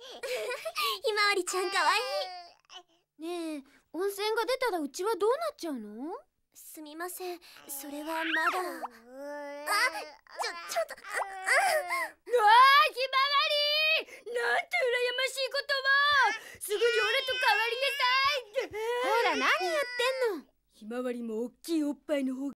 ひまわりちゃんかわいいねえ温泉が出たらうちはどうなっちゃうのすみませんそれはまだあちょちょっとあああひまわりなんて羨ましいことをすぐに俺と変わりなさいほら何やってんのひまわりも大きいおっぱいの方